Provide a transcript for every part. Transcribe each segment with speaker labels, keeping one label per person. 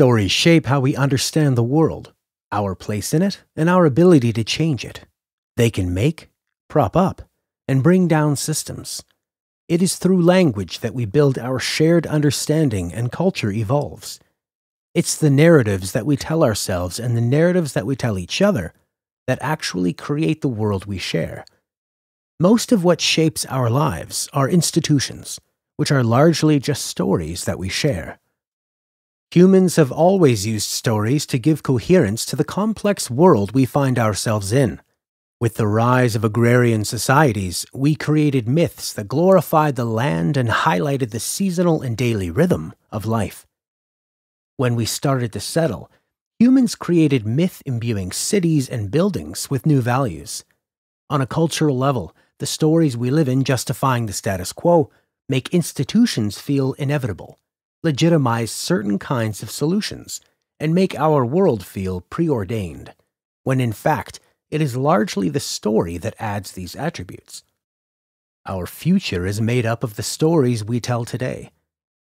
Speaker 1: Stories shape how we understand the world, our place in it, and our ability to change it. They can make, prop up, and bring down systems. It is through language that we build our shared understanding and culture evolves. It's the narratives that we tell ourselves and the narratives that we tell each other that actually create the world we share. Most of what shapes our lives are institutions, which are largely just stories that we share. Humans have always used stories to give coherence to the complex world we find ourselves in. With the rise of agrarian societies, we created myths that glorified the land and highlighted the seasonal and daily rhythm of life. When we started to settle, humans created myth imbuing cities and buildings with new values. On a cultural level, the stories we live in justifying the status quo make institutions feel inevitable legitimize certain kinds of solutions and make our world feel preordained, when in fact, it is largely the story that adds these attributes. Our future is made up of the stories we tell today.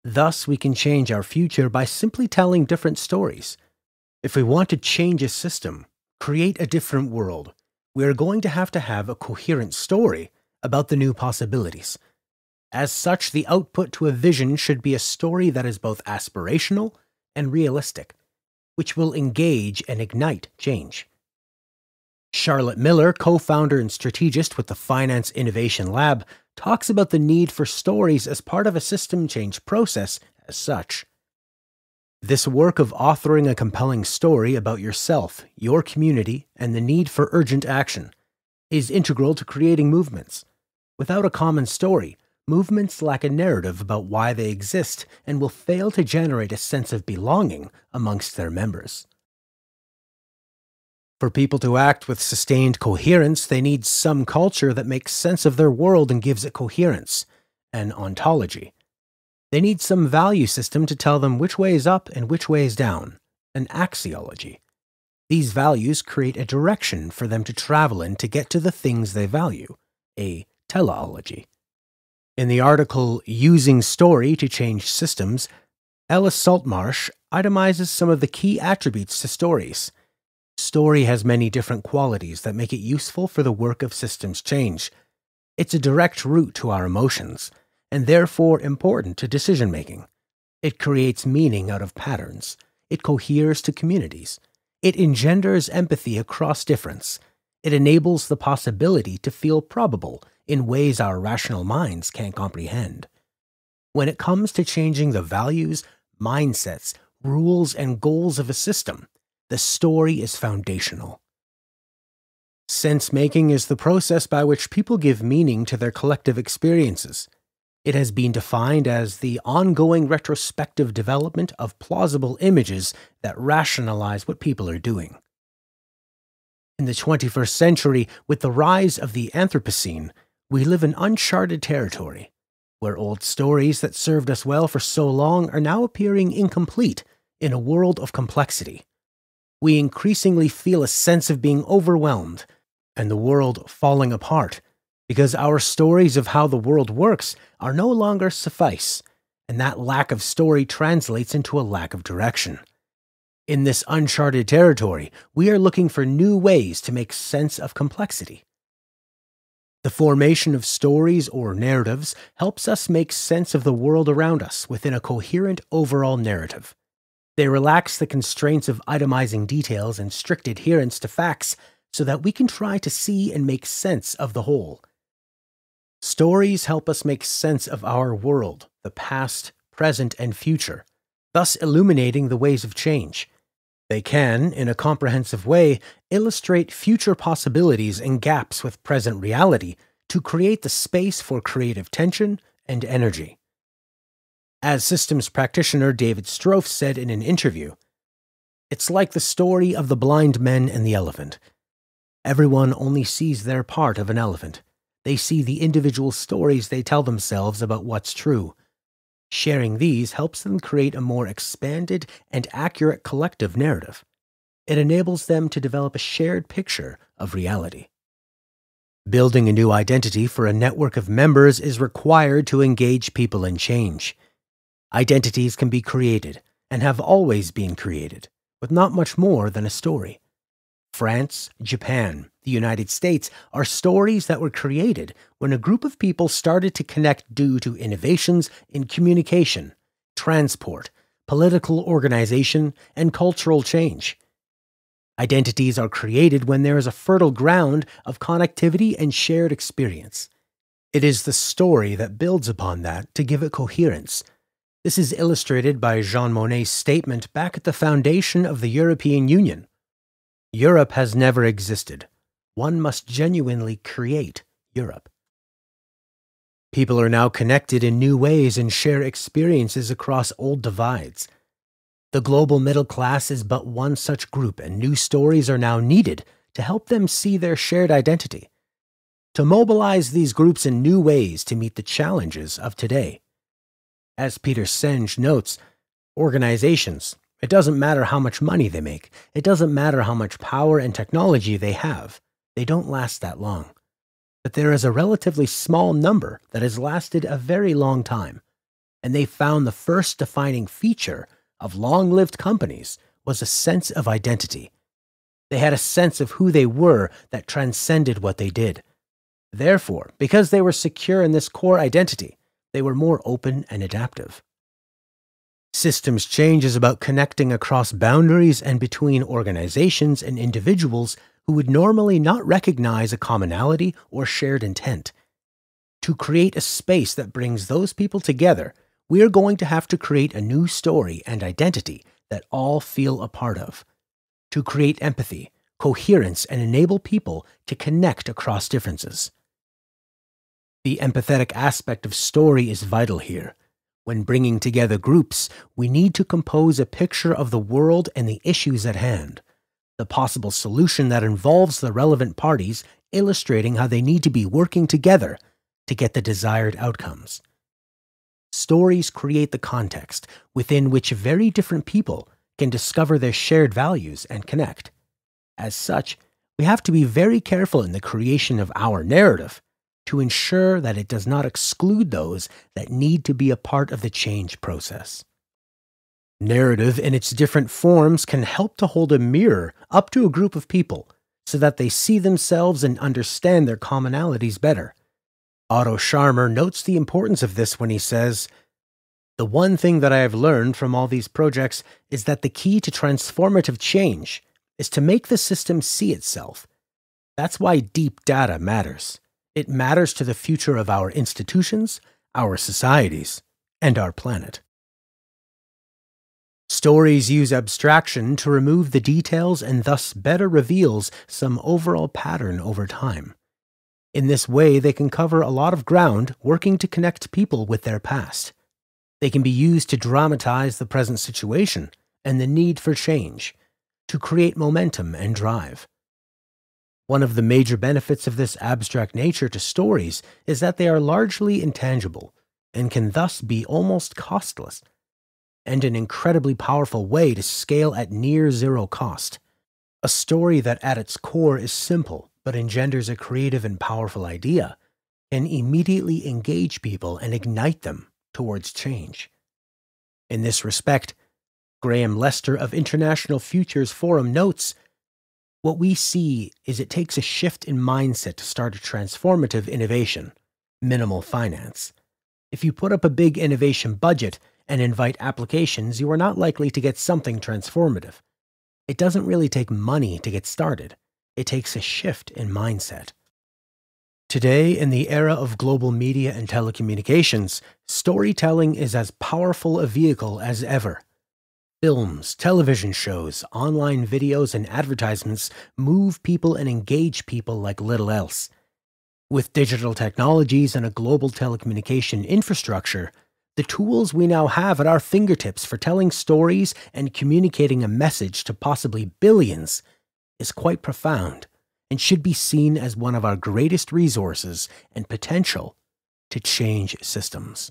Speaker 1: Thus, we can change our future by simply telling different stories. If we want to change a system, create a different world, we are going to have to have a coherent story about the new possibilities as such, the output to a vision should be a story that is both aspirational and realistic, which will engage and ignite change. Charlotte Miller, co founder and strategist with the Finance Innovation Lab, talks about the need for stories as part of a system change process as such. This work of authoring a compelling story about yourself, your community, and the need for urgent action is integral to creating movements. Without a common story, movements lack a narrative about why they exist and will fail to generate a sense of belonging amongst their members. For people to act with sustained coherence, they need some culture that makes sense of their world and gives it coherence, an ontology. They need some value system to tell them which way is up and which way is down, an axiology. These values create a direction for them to travel in to get to the things they value, a teleology. In the article Using Story to Change Systems, Ellis Saltmarsh itemizes some of the key attributes to stories. Story has many different qualities that make it useful for the work of systems change. It's a direct route to our emotions, and therefore important to decision making. It creates meaning out of patterns. It coheres to communities. It engenders empathy across difference. It enables the possibility to feel probable in ways our rational minds can't comprehend. When it comes to changing the values, mindsets, rules, and goals of a system, the story is foundational. Sense making is the process by which people give meaning to their collective experiences. It has been defined as the ongoing retrospective development of plausible images that rationalize what people are doing. In the 21st century, with the rise of the Anthropocene, we live in uncharted territory, where old stories that served us well for so long are now appearing incomplete in a world of complexity. We increasingly feel a sense of being overwhelmed and the world falling apart because our stories of how the world works are no longer suffice, and that lack of story translates into a lack of direction. In this uncharted territory, we are looking for new ways to make sense of complexity. The formation of stories or narratives helps us make sense of the world around us within a coherent overall narrative. They relax the constraints of itemizing details and strict adherence to facts so that we can try to see and make sense of the whole. Stories help us make sense of our world, the past, present, and future, thus illuminating the ways of change. They can, in a comprehensive way, illustrate future possibilities and gaps with present reality to create the space for creative tension and energy. As systems practitioner David Strofe said in an interview, it's like the story of the blind men and the elephant. Everyone only sees their part of an elephant. They see the individual stories they tell themselves about what's true, Sharing these helps them create a more expanded and accurate collective narrative. It enables them to develop a shared picture of reality. Building a new identity for a network of members is required to engage people in change. Identities can be created, and have always been created, with not much more than a story. France, Japan, the United States are stories that were created when a group of people started to connect due to innovations in communication, transport, political organization, and cultural change. Identities are created when there is a fertile ground of connectivity and shared experience. It is the story that builds upon that to give it coherence. This is illustrated by Jean Monnet's statement back at the foundation of the European Union Europe has never existed one must genuinely create Europe. People are now connected in new ways and share experiences across old divides. The global middle class is but one such group, and new stories are now needed to help them see their shared identity, to mobilize these groups in new ways to meet the challenges of today. As Peter Senge notes, organizations, it doesn't matter how much money they make, it doesn't matter how much power and technology they have. They don't last that long. But there is a relatively small number that has lasted a very long time, and they found the first defining feature of long lived companies was a sense of identity. They had a sense of who they were that transcended what they did. Therefore, because they were secure in this core identity, they were more open and adaptive. Systems change is about connecting across boundaries and between organizations and individuals who would normally not recognize a commonality or shared intent. To create a space that brings those people together, we are going to have to create a new story and identity that all feel a part of. To create empathy, coherence, and enable people to connect across differences. The empathetic aspect of story is vital here. When bringing together groups, we need to compose a picture of the world and the issues at hand the possible solution that involves the relevant parties, illustrating how they need to be working together to get the desired outcomes. Stories create the context within which very different people can discover their shared values and connect. As such, we have to be very careful in the creation of our narrative to ensure that it does not exclude those that need to be a part of the change process. Narrative in its different forms can help to hold a mirror up to a group of people so that they see themselves and understand their commonalities better. Otto Scharmer notes the importance of this when he says, The one thing that I have learned from all these projects is that the key to transformative change is to make the system see itself. That's why deep data matters. It matters to the future of our institutions, our societies, and our planet. Stories use abstraction to remove the details and thus better reveals some overall pattern over time. In this way, they can cover a lot of ground working to connect people with their past. They can be used to dramatize the present situation and the need for change, to create momentum and drive. One of the major benefits of this abstract nature to stories is that they are largely intangible and can thus be almost costless and an incredibly powerful way to scale at near zero cost. A story that at its core is simple, but engenders a creative and powerful idea, can immediately engage people and ignite them towards change. In this respect, Graham Lester of International Futures Forum notes What we see is it takes a shift in mindset to start a transformative innovation, minimal finance. If you put up a big innovation budget, and invite applications, you are not likely to get something transformative. It doesn't really take money to get started, it takes a shift in mindset. Today, in the era of global media and telecommunications, storytelling is as powerful a vehicle as ever. Films, television shows, online videos, and advertisements move people and engage people like little else. With digital technologies and a global telecommunication infrastructure, the tools we now have at our fingertips for telling stories and communicating a message to possibly billions is quite profound and should be seen as one of our greatest resources and potential to change systems.